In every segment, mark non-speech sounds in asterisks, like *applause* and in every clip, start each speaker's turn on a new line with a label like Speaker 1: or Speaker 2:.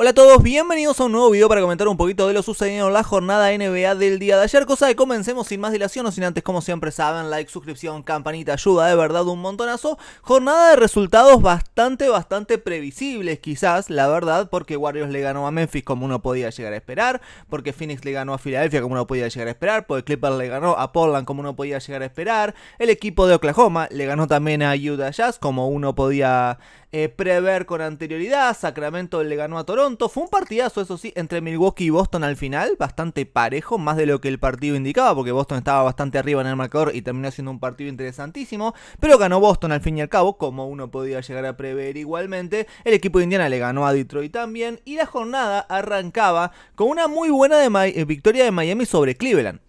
Speaker 1: Hola a todos, bienvenidos a un nuevo video para comentar un poquito de lo sucedido en la jornada NBA del día de ayer, cosa que comencemos sin más dilación no sin antes, como siempre saben, like, suscripción, campanita, ayuda de verdad un montonazo. Jornada de resultados bastante, bastante previsibles quizás, la verdad, porque Warriors le ganó a Memphis como uno podía llegar a esperar, porque Phoenix le ganó a Filadelfia como uno podía llegar a esperar, porque Clipper le ganó a Portland como uno podía llegar a esperar, el equipo de Oklahoma le ganó también a Utah Jazz como uno podía eh, prever con anterioridad. Sacramento le ganó a Toronto. Fue un partidazo, eso sí, entre Milwaukee y Boston al final. Bastante parejo, más de lo que el partido indicaba, porque Boston estaba bastante arriba en el marcador y terminó siendo un partido interesantísimo. Pero ganó Boston al fin y al cabo, como uno podía llegar a prever igualmente. El equipo de Indiana le ganó a Detroit también. Y la jornada arrancaba con una muy buena eh, victoria de Miami sobre Cleveland.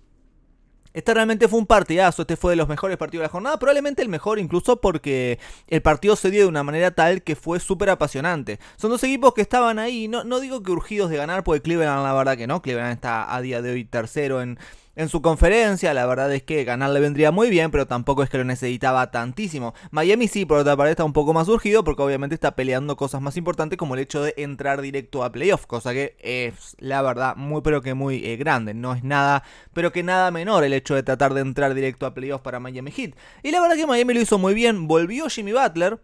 Speaker 1: Este realmente fue un partidazo, este fue de los mejores partidos de la jornada, probablemente el mejor incluso porque el partido se dio de una manera tal que fue súper apasionante. Son dos equipos que estaban ahí, no, no digo que urgidos de ganar, porque Cleveland la verdad que no, Cleveland está a día de hoy tercero en, en su conferencia, la verdad es que ganar le vendría muy bien, pero tampoco es que lo necesitaba tantísimo. Miami sí, por otra parte, está un poco más surgido porque obviamente está peleando cosas más importantes como el hecho de entrar directo a playoff, cosa que es, la verdad, muy pero que muy eh, grande. No es nada, pero que nada menor el hecho de tratar de entrar directo a playoffs para Miami Heat. Y la verdad que Miami lo hizo muy bien, volvió Jimmy Butler.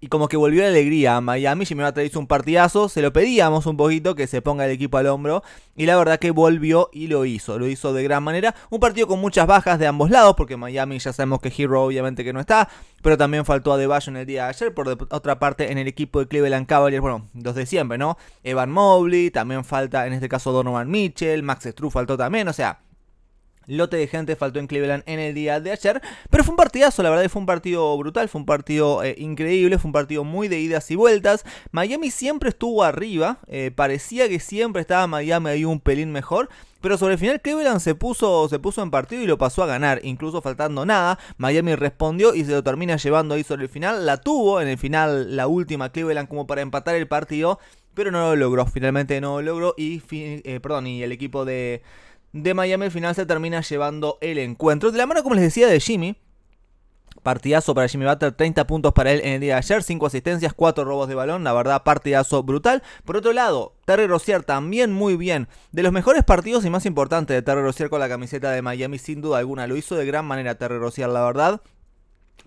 Speaker 1: Y como que volvió la alegría a Miami, Jimmy Butler hizo un partidazo, se lo pedíamos un poquito que se ponga el equipo al hombro y la verdad que volvió y lo hizo, lo hizo de gran manera. Un partido con muchas bajas de ambos lados porque Miami ya sabemos que Hero obviamente que no está, pero también faltó a Deballo en el día de ayer. Por otra parte en el equipo de Cleveland Cavaliers, bueno, los de siempre, ¿no? Evan Mobley, también falta en este caso Donovan Mitchell, Max Stru faltó también, o sea... Lote de gente faltó en Cleveland en el día de ayer. Pero fue un partidazo, la verdad, fue un partido brutal, fue un partido eh, increíble, fue un partido muy de idas y vueltas. Miami siempre estuvo arriba, eh, parecía que siempre estaba Miami ahí un pelín mejor. Pero sobre el final Cleveland se puso, se puso en partido y lo pasó a ganar, incluso faltando nada. Miami respondió y se lo termina llevando ahí sobre el final. La tuvo en el final la última Cleveland como para empatar el partido, pero no lo logró. Finalmente no lo logró y, eh, perdón, y el equipo de, de Miami al final se termina llevando el encuentro. De la mano, como les decía, de Jimmy. Partidazo para Jimmy Butler, 30 puntos para él en el día de ayer, 5 asistencias, 4 robos de balón, la verdad partidazo brutal. Por otro lado, Terry Rozier también muy bien. De los mejores partidos y más importantes de Terry Rozier con la camiseta de Miami, sin duda alguna, lo hizo de gran manera Terry Rozier, la verdad.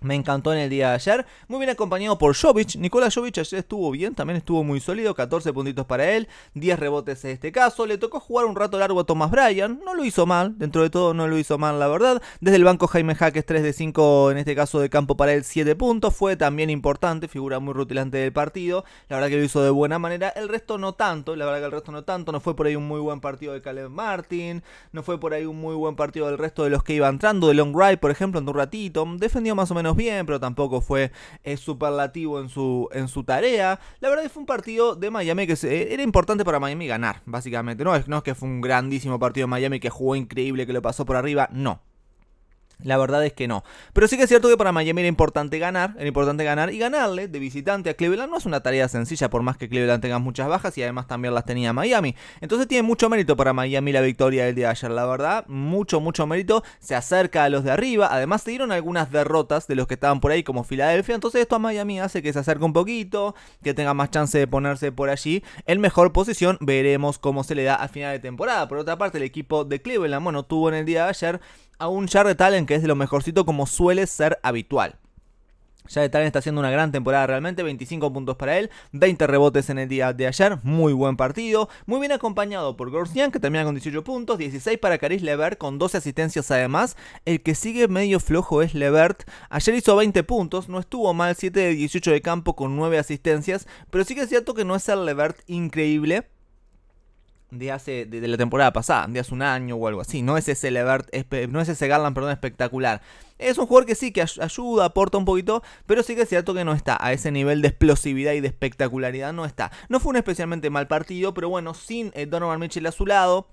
Speaker 1: Me encantó en el día de ayer. Muy bien acompañado por Jovic. Nicolás Jovic ayer estuvo bien, también estuvo muy sólido. 14 puntitos para él, 10 rebotes en este caso. Le tocó jugar un rato largo a Thomas Bryan. No lo hizo mal, dentro de todo no lo hizo mal, la verdad. Desde el banco Jaime Jaques, 3 de 5 en este caso de campo para él, 7 puntos. Fue también importante, figura muy rutilante del partido. La verdad que lo hizo de buena manera. El resto no tanto, la verdad que el resto no tanto. No fue por ahí un muy buen partido de Caleb Martin. No fue por ahí un muy buen partido del resto de los que iba entrando. De Long Ride, por ejemplo, en un ratito. Defendió más o menos menos bien, pero tampoco fue eh, superlativo en su, en su tarea. La verdad que fue un partido de Miami que eh, era importante para Miami ganar, básicamente. No no es que fue un grandísimo partido de Miami que jugó increíble, que lo pasó por arriba, no. La verdad es que no. Pero sí que es cierto que para Miami era importante ganar, era importante ganar y ganarle de visitante a Cleveland no es una tarea sencilla, por más que Cleveland tenga muchas bajas y además también las tenía Miami. Entonces tiene mucho mérito para Miami la victoria del día de ayer, la verdad, mucho, mucho mérito. Se acerca a los de arriba, además se dieron algunas derrotas de los que estaban por ahí como Filadelfia, entonces esto a Miami hace que se acerque un poquito, que tenga más chance de ponerse por allí en mejor posición, veremos cómo se le da a final de temporada. Por otra parte, el equipo de Cleveland, bueno, tuvo en el día de ayer a un Jared Talen que es de lo mejorcito como suele ser habitual. de Talen está haciendo una gran temporada realmente, 25 puntos para él, 20 rebotes en el día de ayer, muy buen partido, muy bien acompañado por Gorsian que termina con 18 puntos, 16 para Caris Levert con 12 asistencias además, el que sigue medio flojo es Levert, ayer hizo 20 puntos, no estuvo mal, 7 de 18 de campo con 9 asistencias, pero sí que es cierto que no es el Levert increíble, de hace de, la temporada pasada, de hace un año o algo así. No es ese Levert, no es ese Garland, perdón, espectacular. Es un jugador que sí que ayuda, aporta un poquito, pero sí que es cierto que no está a ese nivel de explosividad y de espectacularidad no está. No fue un especialmente mal partido, pero bueno, sin eh, Donovan Mitchell a su lado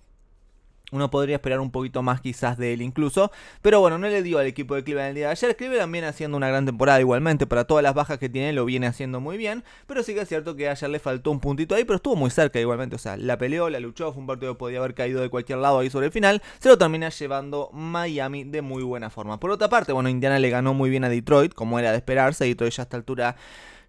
Speaker 1: uno podría esperar un poquito más quizás de él incluso. Pero bueno, no le dio al equipo de Cleveland el día de ayer. Cleveland viene haciendo una gran temporada igualmente. Para todas las bajas que tiene lo viene haciendo muy bien. Pero sí que es cierto que ayer le faltó un puntito ahí. Pero estuvo muy cerca igualmente. O sea, la peleó, la luchó. Fue un partido que podía haber caído de cualquier lado ahí sobre el final. Se lo termina llevando Miami de muy buena forma. Por otra parte, bueno, Indiana le ganó muy bien a Detroit. Como era de esperarse. Detroit ya a esta altura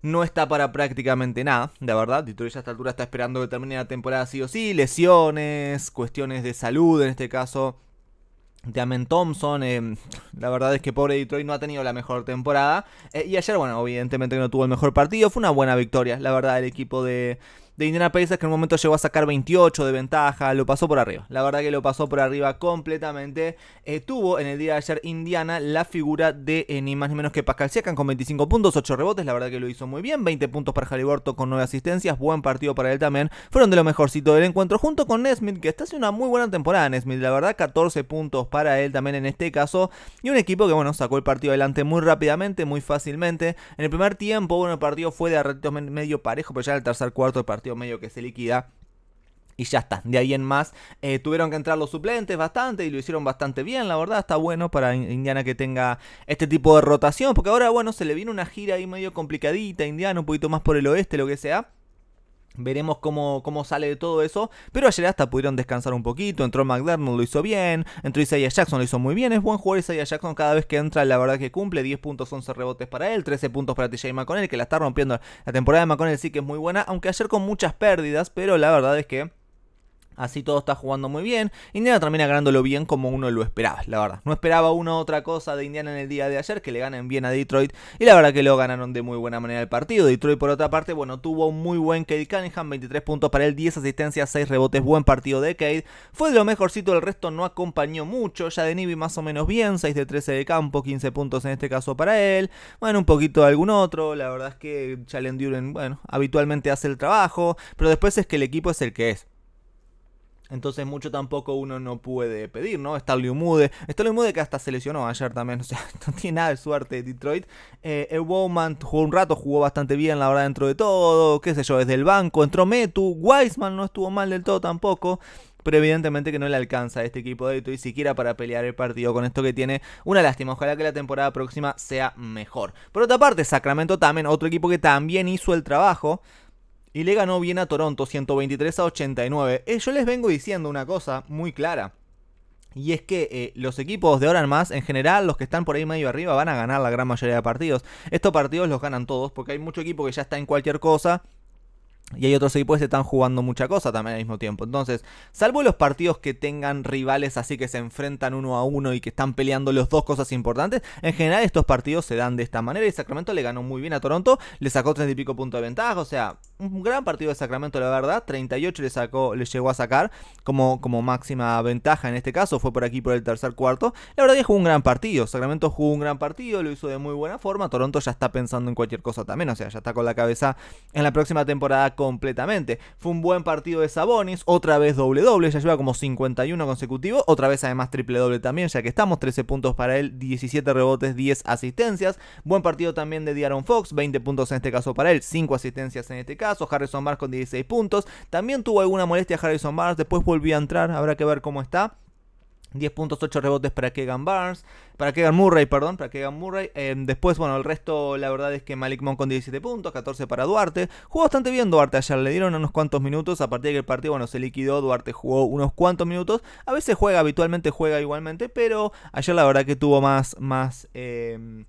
Speaker 1: no está para prácticamente nada, de verdad. Detroit ya a esta altura está esperando que termine la temporada sí o sí. Lesiones, cuestiones de salud, en este caso de Amen Thompson. Em, la verdad es que pobre Detroit no ha tenido la mejor temporada. Eh, y ayer, bueno, evidentemente no tuvo el mejor partido. Fue una buena victoria, la verdad, el equipo de, de Indiana Pacers que en un momento llegó a sacar 28 de ventaja, lo pasó por arriba. La verdad que lo pasó por arriba completamente. Estuvo tuvo en el día de ayer Indiana la figura de eh, ni más ni menos que Pascal Siakam con 25 puntos, 8 rebotes, la verdad que lo hizo muy bien, 20 puntos para Haliburton con 9 asistencias, buen partido para él también. Fueron de lo mejorcito del encuentro junto con Nesmith que está haciendo una muy buena temporada Nesmith, la verdad 14 puntos para él también en este caso y un equipo que bueno, sacó el partido adelante muy rápidamente, muy fácilmente. En el primer tiempo, bueno, el partido fue de medio parejo, pero ya en el tercer cuarto el partido medio que se liquida y ya está. De ahí en más eh, tuvieron que entrar los suplentes bastante y lo hicieron bastante bien, la verdad. Está bueno para Indiana que tenga este tipo de rotación, porque ahora, bueno, se le viene una gira ahí medio complicadita Indiana, un poquito más por el oeste, lo que sea. Veremos cómo, cómo sale de todo eso. Pero ayer hasta pudieron descansar un poquito. Entró McDermott, lo hizo bien. Entró Isaiah Jackson, lo hizo muy bien. Es buen jugador Isaiah Jackson. Cada vez que entra, la verdad que cumple. 10 puntos, 11 rebotes para él. 13 puntos para TJ McConnell, que la está rompiendo. La temporada de McConnell sí que es muy buena. Aunque ayer con muchas pérdidas. Pero la verdad es que Así todo está jugando muy bien. Indiana termina ganándolo bien como uno lo esperaba, la verdad. No esperaba una otra cosa de Indiana en el día de ayer, que le ganen bien a Detroit. Y la verdad que lo ganaron de muy buena manera el partido. Detroit, por otra parte, bueno, tuvo un muy buen Cade Cunningham, 23 puntos para él, 10 asistencias, 6 rebotes, buen partido de Cade. Fue de lo mejorcito, el resto no acompañó mucho. Ya de Nibi más o menos bien, 6 de 13 de campo, 15 puntos en este caso para él. Bueno, un poquito de algún otro. La verdad es que Challenge Duren, bueno, habitualmente hace el trabajo. Pero después es que el equipo es el que es. Entonces mucho tampoco uno no puede pedir, ¿no? Stanley Mude. Stanley Mude que hasta se lesionó ayer también. *laughs* O sea, no tiene nada de suerte Detroit. Eh, jugó un rato, jugó bastante bien, la verdad, dentro de todo. Qué sé yo, desde el banco. Entró Metu. Wiseman no estuvo mal del todo tampoco. Pero evidentemente que no le alcanza a este equipo de Detroit siquiera para pelear el partido con esto que tiene. Una lástima. Ojalá que la temporada próxima sea mejor. Por otra parte, Sacramento también, otro equipo que también hizo el trabajo y le ganó bien a Toronto 123 a 89. Eh, yo les vengo diciendo una cosa muy clara. Y es que eh, los equipos de ahora en más, en general, los que están por ahí medio arriba, van a ganar la gran mayoría de partidos. Estos partidos los ganan todos, porque hay mucho equipo que ya está en cualquier cosa. Y hay otros equipos que están jugando mucha cosa también al mismo tiempo. Entonces, salvo los partidos que tengan rivales así que se enfrentan uno a uno y que están peleando los dos cosas importantes, en general estos partidos se dan de esta manera. Y Sacramento le ganó muy bien a Toronto, le sacó 30 y pico puntos de ventaja. O sea, un gran partido de Sacramento, la verdad. 38 le sacó, le llegó a sacar como, como máxima ventaja en este caso. Fue por aquí por el tercer cuarto. La verdad que jugó un gran partido. Sacramento jugó un gran partido, lo hizo de muy buena forma. Toronto ya está pensando en cualquier cosa también. O sea, ya está con la cabeza en la próxima temporada completamente. Fue un buen partido de Sabonis. Otra vez doble doble. Ya lleva como 51 consecutivo. Otra vez además triple doble también, ya que estamos. 13 puntos para él, 17 rebotes, 10 asistencias. Buen partido también de Diaron Fox. 20 puntos en este caso para él, 5 asistencias en este caso. O Harrison Barnes con 16 puntos. También tuvo alguna molestia Harrison Barnes, después volvió a entrar, habrá que ver cómo está. 10 puntos, 8 rebotes para Kegan Barnes, para Kegan Murray, perdón, para Kegan Murray. Eh, después, bueno, el resto, la verdad es que Malik Monk con 17 puntos, 14 para Duarte. Jugó bastante bien Duarte ayer, le dieron unos cuantos minutos, a partir de que el partido, bueno, se liquidó, Duarte jugó unos cuantos minutos. A veces juega, habitualmente juega igualmente, pero ayer la verdad que tuvo más, más... Eh,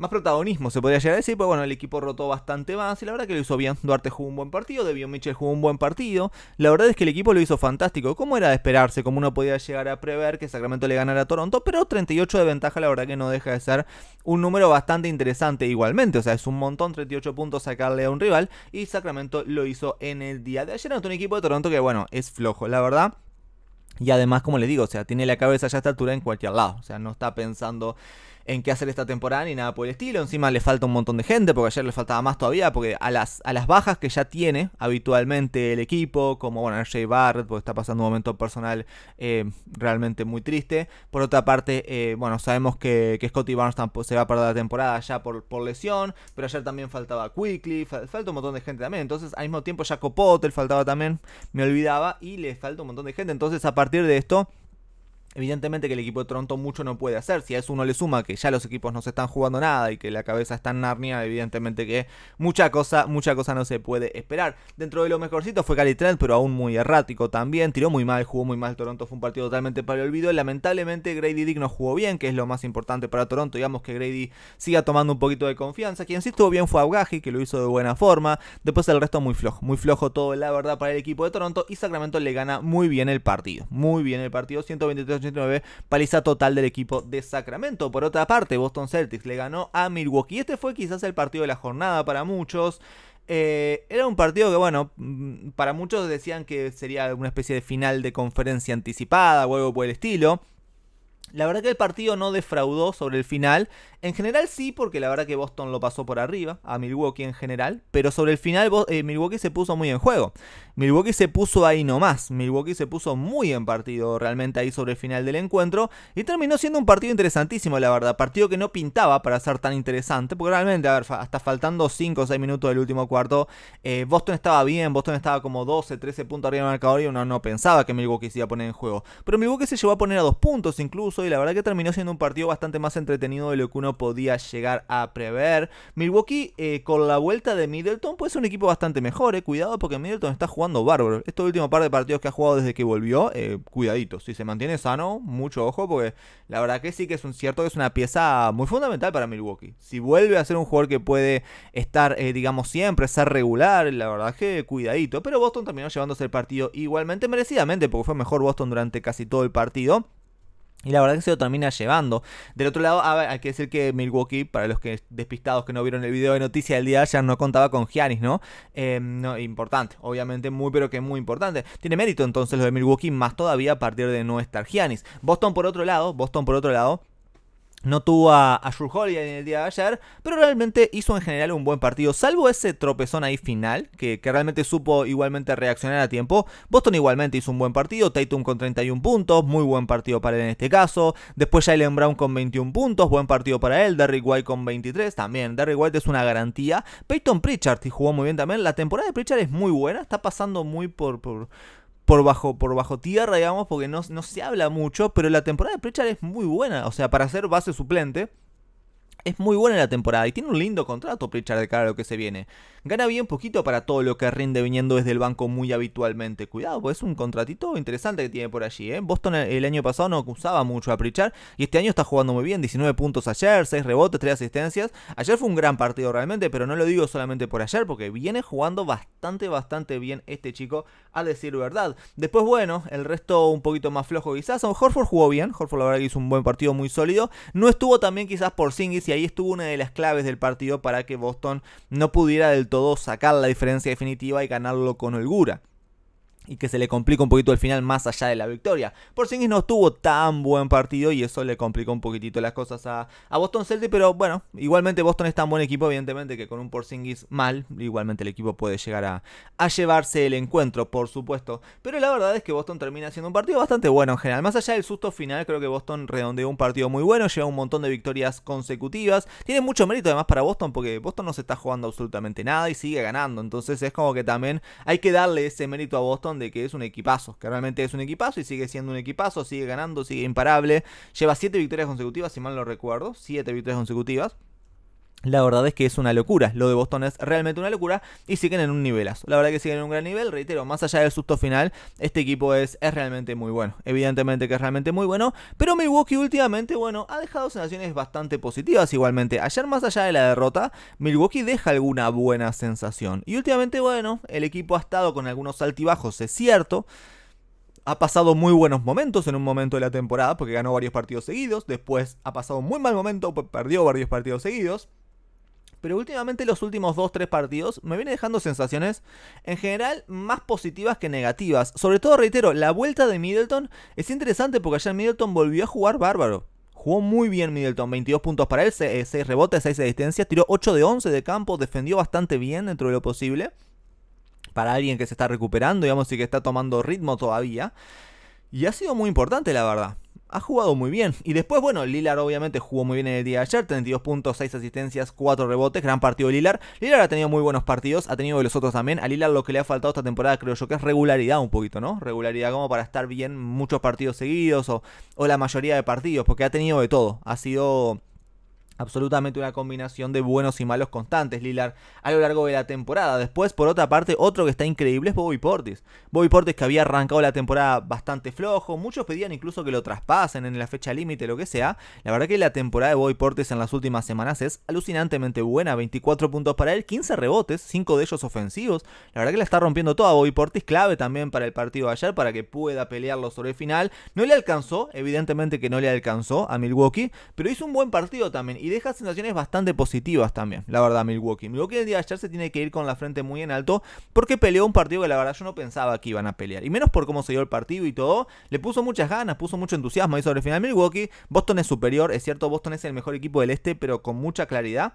Speaker 1: más protagonismo, se podría llegar a decir, pues bueno, el equipo rotó bastante más y la verdad que lo hizo bien. Duarte jugó un buen partido, Devion Mitchell jugó un buen partido. La verdad es que el equipo lo hizo fantástico. Cómo era de esperarse, como uno podía llegar a prever que Sacramento le ganara a Toronto, pero 38 de ventaja, la verdad que no deja de ser un número bastante interesante igualmente. O sea, es un montón 38 puntos sacarle a un rival y Sacramento lo hizo en el día de ayer ante un equipo de Toronto que, bueno, es flojo, la verdad. Y además, como le digo, o sea, tiene la cabeza ya a esta altura en cualquier lado. O sea, no está pensando en qué hacer esta temporada ni nada por el estilo. Encima le falta un montón de gente, porque ayer le faltaba más todavía, porque a las, a las bajas que ya tiene habitualmente el equipo, como bueno, RJ Barrett, porque está pasando un momento personal eh, realmente muy triste. Por otra parte, eh, bueno, sabemos que, que Scotty Barnes se va a perder la temporada ya por, por lesión, pero ayer también faltaba Quickly, falta un montón de gente también. Entonces, al mismo tiempo, potter faltaba también, me olvidaba, y le falta un montón de gente. Entonces, a partir de esto Evidentemente que el equipo de Toronto mucho no puede hacer. Si a eso uno le suma que ya los equipos no se están jugando nada y que la cabeza está en Narnia, evidentemente que mucha cosa, mucha cosa no se puede esperar. Dentro de lo mejorcito fue Cali Trent, pero aún muy errático también. Tiró muy mal, jugó muy mal. Toronto fue un partido totalmente para el olvido. Lamentablemente Grady digno jugó bien, que es lo más importante para Toronto. Digamos que Grady siga tomando un poquito de confianza. Quien sí estuvo bien fue Augaji, que lo hizo de buena forma. Después el resto muy flojo, muy flojo todo, la verdad, para el equipo de Toronto. Y Sacramento le gana muy bien el partido. Muy bien el partido, 123 paliza total del equipo de Sacramento. Por otra parte, Boston Celtics le ganó a Milwaukee. Este fue quizás el partido de la jornada para muchos. Eh, era un partido que, bueno, mm, para muchos decían que sería una especie de final de conferencia anticipada o algo por el estilo. La verdad que el partido no defraudó sobre el final. En general sí, porque la verdad que Boston lo pasó por arriba, a Milwaukee en general, pero sobre el final eh, Milwaukee se puso muy en juego. Milwaukee se puso ahí nomás. Milwaukee se puso muy en partido realmente ahí sobre el final del encuentro. Y terminó siendo un partido interesantísimo, la verdad. Partido que no pintaba para ser tan interesante. Porque realmente, a ver, hasta faltando 5 o 6 minutos del último cuarto, eh, Boston estaba bien. Boston estaba como 12, 13 puntos arriba del marcador. Y uno no pensaba que Milwaukee se iba a poner en juego. Pero Milwaukee se llevó a poner a dos puntos incluso. Y la verdad que terminó siendo un partido bastante más entretenido de lo que uno podía llegar a prever. Milwaukee eh, con la vuelta de Middleton pues es un equipo bastante mejor. Eh. Cuidado porque Middleton está jugando bárbaro. Estos últimos par de partidos que ha jugado desde que volvió, eh, cuidadito. Si se mantiene sano, mucho ojo, porque la verdad que sí que es un cierto que es una pieza muy fundamental para Milwaukee. Si vuelve a ser un jugador que puede estar, eh, digamos, siempre, ser regular, la verdad que cuidadito. Pero Boston terminó llevándose el partido igualmente merecidamente, porque fue mejor Boston durante casi todo el partido. Y la verdad que se lo termina llevando. Del otro lado, hay que decir que Milwaukee, para los que despistados que no vieron el video de noticia del día ya no contaba con Giannis, ¿no? Em, no importante, obviamente muy, pero que muy importante. Tiene mérito entonces lo de Milwaukee, más todavía a partir de no estar Giannis. Boston por otro lado, Boston por otro lado, no tuvo a, a Drew en el día de ayer, pero realmente hizo en general un buen partido, salvo ese tropezón ahí final, que, realmente supo igualmente reaccionar a tiempo. Boston igualmente hizo un buen partido, Tatum con 31 puntos, muy buen partido para él en este caso. Después Jalen Brown con 21 puntos, buen partido para él, Derrick White con 23 también. Derrick White es una garantía. Peyton Pritchard jugó muy bien también, la temporada de Pritchard es muy buena, está pasando muy por, por por bajo, por bajo tierra, digamos, porque no, no se habla mucho, pero la temporada de Prechar es muy buena. O sea, para hacer base suplente, es muy buena la temporada y tiene un lindo contrato Pritchard de cara a lo que se viene. Gana bien poquito para todo lo que rinde viniendo desde el banco muy habitualmente. Cuidado, pues es un contratito interesante que tiene por allí. ¿eh? Boston eh, el año pasado no usaba mucho a Pritchard y este año está jugando muy bien. 19 puntos ayer, 6 rebotes, 3 asistencias. Ayer fue un gran partido realmente, pero no lo digo solamente por ayer porque viene jugando bastante, bastante bien este chico, a decir verdad. Después, bueno, el resto un poquito más flojo quizás. Horford jugó bien, Horford la verdad que hizo un buen partido muy sólido. No estuvo también quizás por Singis y ahí estuvo una de las claves del partido para que Boston no pudiera del todo sacar la diferencia definitiva y ganarlo con holgura y que se le complica un poquito el final más allá de la victoria. por Porzingis no estuvo tan buen partido y eso le complicó un poquitito las cosas a, Boston Celtics, pero bueno, igualmente Boston es tan buen equipo, evidentemente, que con un Porzingis mal, igualmente el equipo puede llegar a, a llevarse el encuentro, por supuesto. Pero la verdad es que Boston termina siendo un partido bastante bueno en general. Más allá del susto final, creo que Boston redondeó un partido muy bueno, lleva un montón de victorias consecutivas. Tiene mucho mérito además para Boston porque Boston no se está jugando absolutamente nada y sigue ganando. Entonces es como que también hay que darle ese mérito a Boston de que es un equipazo, que realmente es un equipazo y sigue siendo un equipazo, sigue ganando, sigue imparable. Lleva 7 victorias consecutivas, si mal no recuerdo, 7 victorias consecutivas. La verdad es que es una locura. Lo de Boston es realmente una locura y siguen en un nivelazo. La verdad que siguen en un gran nivel. Reitero, más allá del susto final, este equipo es, es realmente muy bueno. Evidentemente que es realmente muy bueno. Pero Milwaukee últimamente, bueno, ha dejado sensaciones bastante positivas igualmente. Ayer, más allá de la derrota, Milwaukee deja alguna buena sensación. Y últimamente, bueno, el equipo ha estado con algunos altibajos, es cierto ha pasado muy buenos momentos en un momento de la temporada porque ganó varios partidos seguidos, después ha pasado un muy mal momento, perdió varios partidos seguidos pero últimamente los últimos 2-3 partidos me viene dejando sensaciones en general más positivas que negativas. Sobre todo, reitero, la vuelta de Middleton es interesante porque ayer Middleton volvió a jugar bárbaro. Jugó muy bien Middleton, 22 puntos para él, 6 eh, rebotes, 6 asistencias, tiró 8 de 11 de campo, defendió bastante bien dentro de lo posible. Para alguien que se está recuperando, digamos, y que está tomando ritmo todavía. Y ha sido muy importante, la verdad ha jugado muy bien. Y después, bueno, Lilar obviamente jugó muy bien el día de ayer, 32 puntos, 6 asistencias, 4 rebotes, gran partido de Lilar. Lilar ha tenido muy buenos partidos, ha tenido de los otros también. A Lilar lo que le ha faltado esta temporada creo yo que es regularidad un poquito, ¿no? Regularidad como para estar bien muchos partidos seguidos o, o la mayoría de partidos, porque ha tenido de todo. Ha sido absolutamente una combinación de buenos y malos constantes, Lilar, a lo largo de la temporada. Después, por otra parte, otro que está increíble es Bobby Portis. Bobby Portis que había arrancado la temporada bastante flojo, muchos pedían incluso que lo traspasen en la fecha límite, lo que sea. La verdad que la temporada de Bobby Portis en las últimas semanas es alucinantemente buena, 24 puntos para él, 15 rebotes, 5 de ellos ofensivos. La verdad que la está rompiendo toda Bobby Portis, clave también para el partido de ayer, para que pueda pelearlo sobre el final. No le alcanzó, evidentemente que no le alcanzó a Milwaukee, pero hizo un buen partido también deja sensaciones bastante positivas también, la verdad, Milwaukee. Milwaukee el día de ayer se tiene que ir con la frente muy en alto porque peleó un partido que la verdad yo no pensaba que iban a pelear. Y menos por cómo se dio el partido y todo, le puso muchas ganas, puso mucho entusiasmo ahí sobre el final Milwaukee. Boston es superior, es cierto, Boston es el mejor equipo del este, pero con mucha claridad.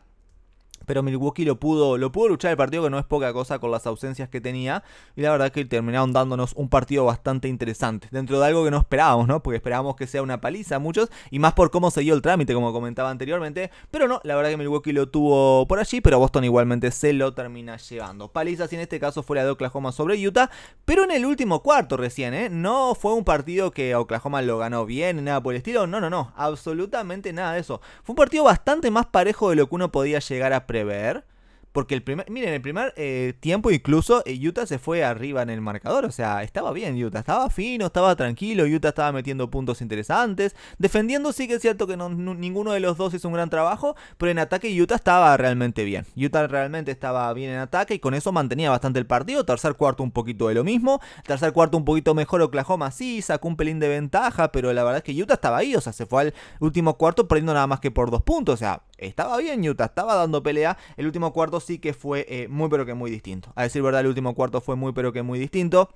Speaker 1: Pero Milwaukee lo pudo, lo pudo luchar el partido, que no es poca cosa con las ausencias que tenía. Y la verdad que terminaron dándonos un partido bastante interesante. Dentro de algo que no esperábamos, ¿no? Porque esperábamos que sea una paliza muchos. Y más por cómo dio el trámite, como comentaba anteriormente. Pero no, la verdad que Milwaukee lo tuvo por allí. Pero Boston igualmente se lo termina llevando. Palizas en este caso fue la de Oklahoma sobre Utah. Pero en el último cuarto recién, ¿eh? No fue un partido que Oklahoma lo ganó bien, nada por el estilo. No, no, no. Absolutamente nada de eso. Fue un partido bastante más parejo de lo que uno podía llegar a ver, Porque el primer, miren, el primer eh, tiempo incluso eh, Utah se fue arriba en el marcador. O sea, estaba bien Utah, estaba fino, estaba tranquilo, Utah estaba metiendo puntos interesantes. Defendiendo sí que es cierto que ninguno de los dos hizo un gran trabajo, pero en ataque Utah estaba realmente bien. Utah realmente estaba bien en ataque y con eso mantenía bastante el partido. Tercer cuarto un poquito de lo mismo. Tercer cuarto un poquito mejor Oklahoma sí, sacó un pelín de ventaja, pero la verdad es que Utah estaba ahí. O sea, se fue al último cuarto perdiendo nada más que por dos puntos. O sea, estaba bien Utah, estaba dando pelea. El último cuarto sí que fue eh, muy pero que muy distinto. A decir verdad, el último cuarto fue muy pero que muy distinto.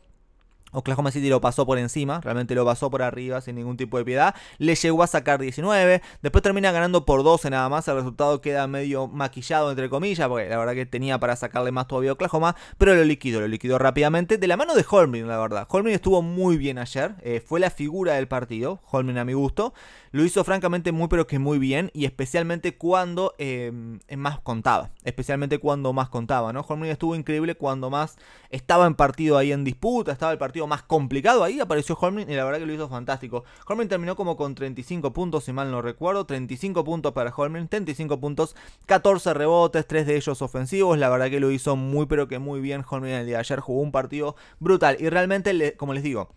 Speaker 1: Oklahoma City lo pasó por encima, realmente lo pasó por arriba sin ningún tipo de piedad. Le llegó a sacar 19, después termina ganando por 12 nada más. El resultado queda medio maquillado, entre comillas, porque la verdad que tenía para sacarle más todavía a Oklahoma, pero lo liquidó, lo liquidó rápidamente. De la mano de Holmgren, la verdad. Holmgren estuvo muy bien ayer, eh, fue la figura del partido, Holmgren a mi gusto. Lo hizo francamente muy, pero que muy bien, y especialmente cuando eh, más contaba. Especialmente cuando más contaba, ¿no? Holmgren estuvo increíble cuando más estaba en partido ahí en disputa, estaba el partido más complicado. Ahí apareció Holmgren y la verdad que lo hizo fantástico. Holmgren terminó como con 35 puntos, si mal no recuerdo. 35 puntos para Holmgren, 35 puntos, 14 rebotes, 3 de ellos ofensivos. La verdad que lo hizo muy pero que muy bien Holmgren el día de ayer. Jugó un partido brutal y realmente, como les digo,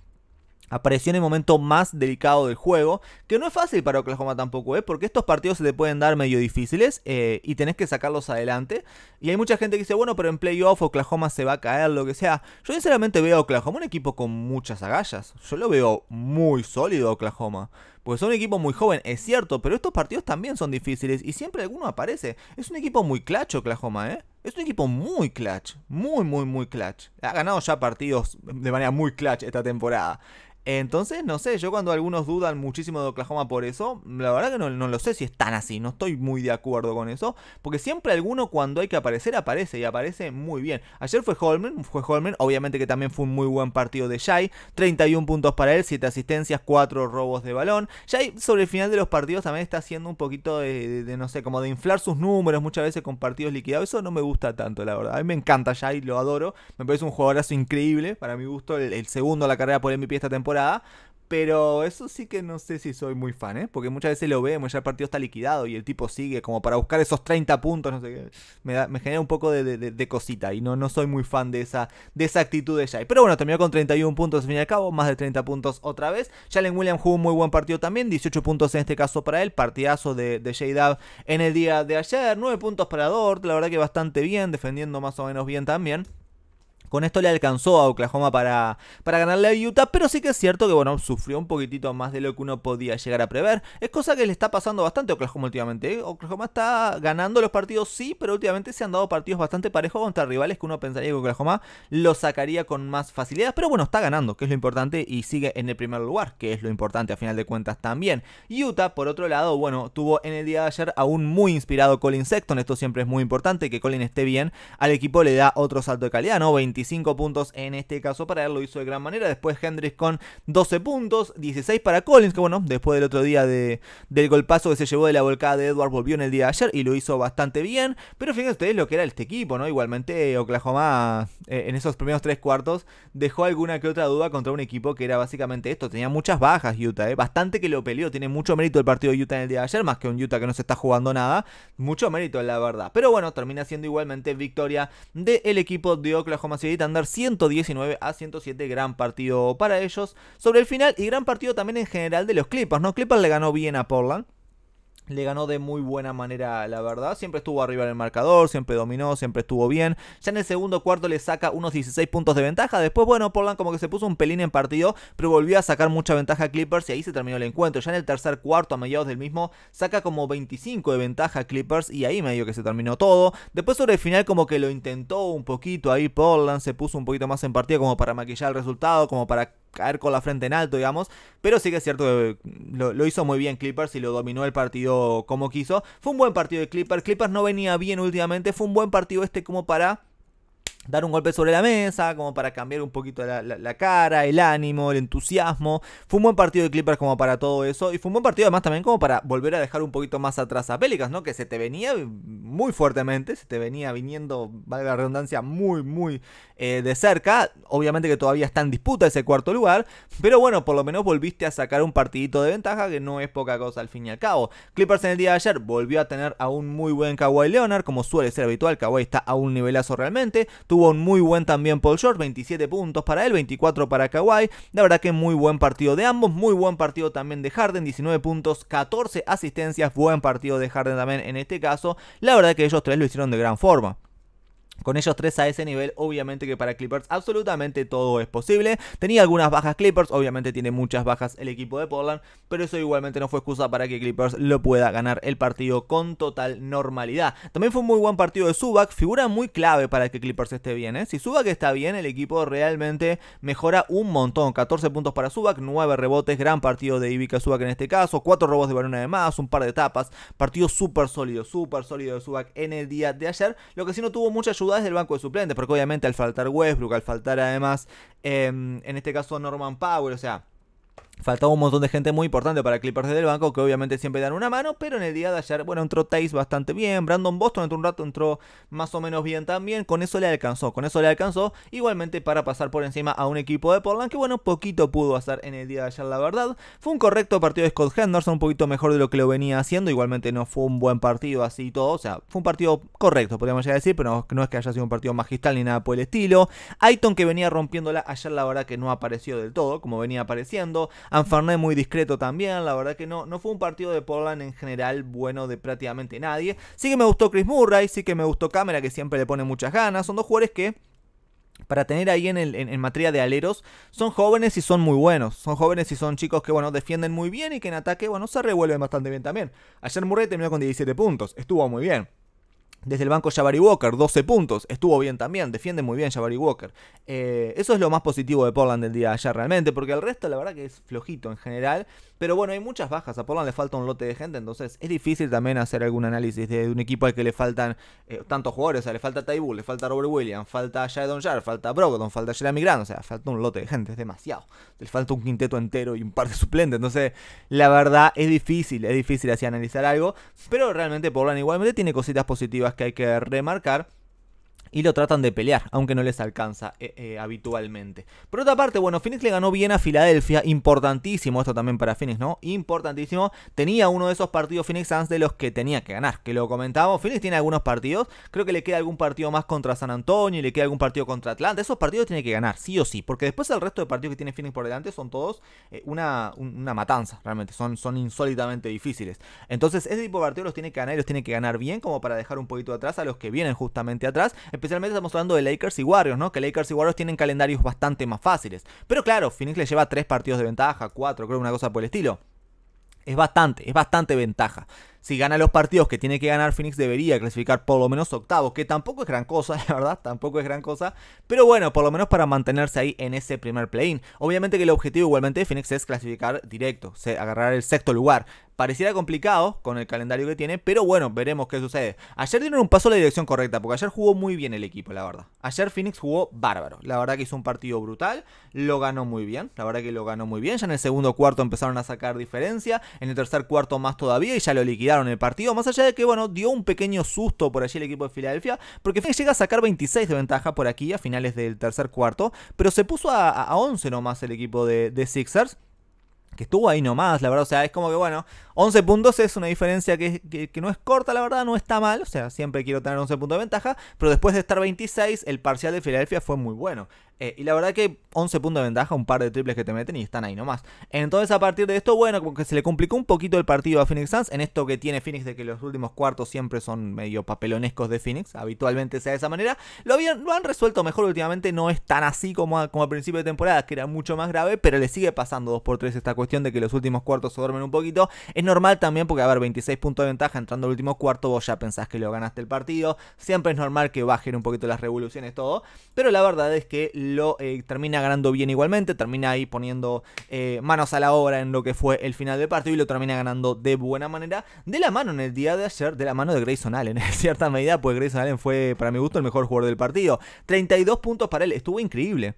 Speaker 1: Apareció en el momento más delicado del juego, que no es fácil para Oklahoma tampoco, es, ¿eh? porque estos partidos se te pueden dar medio difíciles eh, y tenés que sacarlos adelante. Y hay mucha gente que dice, bueno, pero en playoff Oklahoma se va a caer, lo que sea. Yo sinceramente veo a Oklahoma un equipo con muchas agallas. Yo lo veo muy sólido Oklahoma. Pues son un equipo muy joven, es cierto, pero estos partidos también son difíciles y siempre alguno aparece. Es un equipo muy clutch Oklahoma, ¿eh? Es un equipo muy clutch, muy, muy, muy clutch. Ha ganado ya partidos de manera muy clutch esta temporada. Entonces, no sé, yo cuando algunos dudan muchísimo de Oklahoma por eso, la verdad que no, lo sé si es tan así, no estoy muy de acuerdo con eso, porque siempre alguno cuando hay que aparecer aparece y aparece muy bien. Ayer fue Holman, fue Holman, obviamente que también fue un muy buen partido de Jai, 31 puntos para él, 7 asistencias, 4 robos de balón. Jai sobre el final de los partidos también está haciendo un poquito de, no sé, como de inflar sus números muchas veces con partidos liquidados, eso no me gusta tanto, la verdad. A mí me encanta Jai, lo adoro, me parece un jugadorazo increíble, para mi gusto, el, segundo a la carrera por MVP esta temporada pero eso sí que no sé si soy muy fan, ¿eh? Porque muchas veces lo vemos, ya el partido está liquidado y el tipo sigue como para buscar esos 30 puntos, no sé qué. Me, genera un poco de, cosita y no, no soy muy fan de esa, de esa actitud de Jai. Pero bueno, terminó con 31 puntos al fin y al cabo, más de 30 puntos otra vez. Jalen William jugó un muy buen partido también, 18 puntos en este caso para él, partidazo de, de en el día de ayer, 9 puntos para Dort, la verdad que bastante bien, defendiendo más o menos bien también. Con esto le alcanzó a Oklahoma para, para ganarle a Utah, pero sí que es cierto que bueno, sufrió un poquitito más de lo que uno podía llegar a prever. Es cosa que le está pasando bastante a Oklahoma últimamente. ¿eh? Oklahoma está ganando los partidos, sí, pero últimamente se han dado partidos bastante parejos contra rivales que uno pensaría que Oklahoma lo sacaría con más facilidad. Pero bueno, está ganando, que es lo importante, y sigue en el primer lugar, que es lo importante a final de cuentas también. Utah, por otro lado, bueno, tuvo en el día de ayer a un muy inspirado Colin Sexton. Esto siempre es muy importante, que Colin esté bien. Al equipo le da otro salto de calidad, ¿no? 25 25 puntos en este caso para él, lo hizo de gran manera. Después Hendricks con 12 puntos, 16 para Collins, que bueno, después del otro día de, del golpazo que se llevó de la volcada de Edward, volvió en el día de ayer y lo hizo bastante bien. Pero fíjense ustedes lo que era este equipo, ¿no? Igualmente eh, Oklahoma eh, en esos primeros tres cuartos dejó alguna que otra duda contra un equipo que era básicamente esto. Tenía muchas bajas Utah, ¿eh? bastante que lo peleó. Tiene mucho mérito el partido de Utah en el día de ayer, más que un Utah que no se está jugando nada. Mucho mérito, la verdad. Pero bueno, termina siendo igualmente victoria del equipo de Oklahoma City andar 119 a 107. Gran partido para ellos sobre el final y gran partido también en general de los Clippers, ¿no? Clippers le ganó bien a Portland. Le ganó de muy buena manera, la verdad. Siempre estuvo arriba en el marcador, siempre dominó, siempre estuvo bien. Ya en el segundo cuarto le saca unos 16 puntos de ventaja. Después, bueno, Portland como que se puso un pelín en partido, pero volvió a sacar mucha ventaja a Clippers y ahí se terminó el encuentro. Ya en el tercer cuarto, a mediados del mismo, saca como 25 de ventaja a Clippers y ahí medio que se terminó todo. Después, sobre el final, como que lo intentó un poquito ahí Portland, se puso un poquito más en partido como para maquillar el resultado, como para caer con la frente en alto, digamos. Pero sí que es cierto que eh, lo, lo, hizo muy bien Clippers y lo dominó el partido como quiso. Fue un buen partido de Clippers. Clippers no venía bien últimamente. Fue un buen partido este como para dar un golpe sobre la mesa, como para cambiar un poquito la, cara, el ánimo, el entusiasmo. Fue un buen partido de Clippers como para todo eso. Y fue un buen partido además también como para volver a dejar un poquito más atrás a Pelicans, ¿no? Que se te venía muy fuertemente, se te venía viniendo, ...vale la redundancia, muy, muy eh, de cerca. Obviamente que todavía está en disputa ese cuarto lugar. Pero bueno, por lo menos volviste a sacar un partidito de ventaja que no es poca cosa al fin y al cabo. Clippers en el día de ayer volvió a tener a un muy buen Kawhi Leonard, como suele ser habitual. Kawhi está a un nivelazo realmente Tuvo un muy buen también Paul George, 27 puntos para él, 24 para Kawhi. La verdad que muy buen partido de ambos, muy buen partido también de Harden, 19 puntos, 14 asistencias, buen partido de Harden también en este caso. La verdad que ellos tres lo hicieron de gran forma. Con ellos tres a ese nivel, obviamente que para Clippers absolutamente todo es posible. Tenía algunas bajas Clippers, obviamente tiene muchas bajas el equipo de Portland, pero eso igualmente no fue excusa para que Clippers lo pueda ganar el partido con total normalidad. También fue un muy buen partido de Subac, figura muy clave para que Clippers esté bien. ¿eh? Si Subac está bien, el equipo realmente mejora un montón. 14 puntos para Subac, 9 rebotes, gran partido de Ivica Subac en este caso, 4 robos de balón además, un par de tapas. Partido súper sólido, súper sólido de Subac en el día de ayer, lo que sí no tuvo mucha ayuda es del banco de suplentes, porque obviamente al faltar Westbrook, al faltar además, em, en este caso Norman Powell, o sea, Faltaba un montón de gente muy importante para Clippers del banco, que obviamente siempre dan una mano, pero en el día de ayer, bueno, entró Tays bastante bien, Brandon Boston entró un rato, entró más o menos bien también, con eso le alcanzó, con eso le alcanzó, igualmente para pasar por encima a un equipo de Portland, que bueno, poquito pudo hacer en el día de ayer, la verdad. Fue un correcto partido de Scott Henderson, un poquito mejor de lo que lo venía haciendo, igualmente no fue un buen partido así y todo, o sea, fue un partido correcto, podríamos ya decir, pero no, es que haya sido un partido magistral ni nada por el estilo. Ayton que venía rompiéndola ayer, la verdad que no apareció del todo, como venía apareciendo. Anfarné muy discreto también, la verdad que no, no fue un partido de Portland en general bueno de prácticamente nadie. Sí que me gustó Chris Murray, sí que me gustó Cámara, que siempre le pone muchas ganas. Son dos jugadores que para tener ahí en, el, en, materia de aleros, son jóvenes y son muy buenos. Son jóvenes y son chicos que, bueno, defienden muy bien y que en ataque, bueno, se revuelven bastante bien también. Ayer Murray terminó con 17 puntos, estuvo muy bien. Desde el banco Jabari Walker, 12 puntos. Estuvo bien también, defiende muy bien Jabari Walker. Eh, eso es lo más positivo de Portland del día de ayer realmente, porque el resto la verdad que es flojito en general. Pero bueno, hay muchas bajas. A Portland le falta un lote de gente, entonces es difícil también hacer algún análisis de un equipo al que le faltan eh, tantos jugadores. O sea, le falta Taibu, le falta Robert Williams, falta Jadon Jar, falta Brogdon, falta Jeremy Grant. O sea, falta un lote de gente, es demasiado. Le falta un quinteto entero y un par de suplentes. Entonces, la verdad es difícil, es difícil así analizar algo. Pero realmente Portland igualmente tiene cositas positivas que hay que remarcar y lo tratan de pelear, aunque no les alcanza eh, eh, habitualmente. Por otra parte, bueno, Phoenix le ganó bien a Filadelfia, importantísimo esto también para Phoenix, ¿no? Importantísimo. Tenía uno de esos partidos Phoenix antes de los que tenía que ganar, que lo comentábamos. Phoenix tiene algunos partidos, creo que le queda algún partido más contra San Antonio y le queda algún partido contra Atlanta. Esos partidos tiene que ganar, sí o sí, porque después el resto de partidos que tiene Phoenix por delante son todos eh, una, una matanza, realmente. Son, son insólitamente difíciles. Entonces, ese tipo de partidos los tiene que ganar y los tiene que ganar bien, como para dejar un poquito atrás a los que vienen justamente atrás. Especialmente estamos hablando de Lakers y Warriors, ¿no? Que Lakers y Warriors tienen calendarios bastante más fáciles. Pero claro, Phoenix le lleva tres partidos de ventaja, cuatro, creo, una cosa por el estilo. Es bastante, es bastante ventaja. Si gana los partidos que tiene que ganar, Phoenix debería clasificar por lo menos octavos, que tampoco es gran cosa, *laughs* la verdad, tampoco es gran cosa. Pero bueno, por lo menos para mantenerse ahí en ese primer play-in. Obviamente que el objetivo igualmente de Phoenix es clasificar directo, agarrar el sexto lugar. Pareciera complicado con el calendario que tiene, pero bueno, veremos qué sucede. Ayer dieron un paso en la dirección correcta, porque ayer jugó muy bien el equipo, la verdad. Ayer Phoenix jugó bárbaro. La verdad que hizo un partido brutal, lo ganó muy bien, la verdad que lo ganó muy bien. Ya en el segundo cuarto empezaron a sacar diferencia, en el tercer cuarto más todavía y ya lo liquidaron el partido. Más allá de que, bueno, dio un pequeño susto por allí el equipo de Filadelfia, porque Phoenix llega a sacar 26 de ventaja por aquí a finales del tercer cuarto, pero se puso a, 11 nomás el equipo de, de Sixers que estuvo ahí nomás, la verdad, o sea, es como que bueno, 11 puntos es una diferencia que, no es corta, la verdad, no está mal. O sea, siempre quiero tener 11 puntos de ventaja. Pero después de estar 26, el parcial de Filadelfia fue muy bueno. Eh, y la verdad que 11 puntos de ventaja, un par de triples que te meten y están ahí nomás. Entonces, a partir de esto, bueno, como que se le complicó un poquito el partido a Phoenix Suns. En esto que tiene Phoenix de que los últimos cuartos siempre son medio papelonescos de Phoenix. Habitualmente sea de esa manera. Lo, han resuelto mejor últimamente. No es tan así como al principio de temporada, que era mucho más grave. Pero le sigue pasando 2 x 3 esta cuestión de que los últimos cuartos se duermen un poquito. Es normal también porque, a ver, 26 puntos de ventaja entrando al último cuarto, vos ya pensás que lo ganaste el partido. Siempre es normal que bajen un poquito las revoluciones, todo. Pero la verdad es que lo eh, termina ganando bien igualmente, termina ahí poniendo eh, manos a la obra en lo que fue el final del partido y lo termina ganando de buena manera, de la mano en el día de ayer, de la mano de Grayson Allen, *laughs* en cierta medida, pues Grayson Allen fue, para mi gusto, el mejor jugador del partido. 32 puntos para él, estuvo increíble.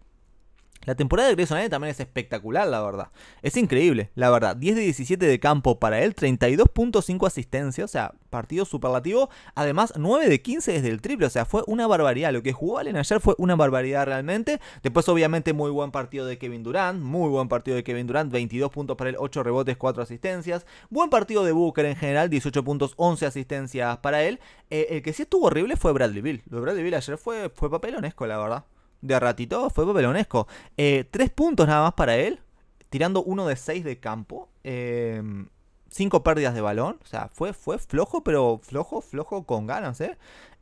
Speaker 1: La temporada de Grayson Anatomy también es espectacular, la verdad. Es increíble, la verdad. 10 de 17 de campo para él, 32.5 asistencias, o sea, partido superlativo. Además, 9 de 15 desde el triple, o sea, fue una barbaridad. Lo que jugó Allen ayer fue una barbaridad realmente. Después, obviamente, muy buen partido de Kevin Durant, muy buen partido de Kevin Durant, 22 puntos para él, 8 rebotes, 4 asistencias. Buen partido de Booker en general, 18 puntos, 11 asistencias para él. Eh, el que sí estuvo horrible fue Bradley Bill. Lo de Bradley Bill ayer fue, fue papelonesco, la verdad de ratito fue papelonesco eh, tres puntos nada más para él, tirando uno de seis de campo. Em, cinco pérdidas de balón. O sea, fue, fue flojo, pero flojo, flojo con ganas, ¿eh?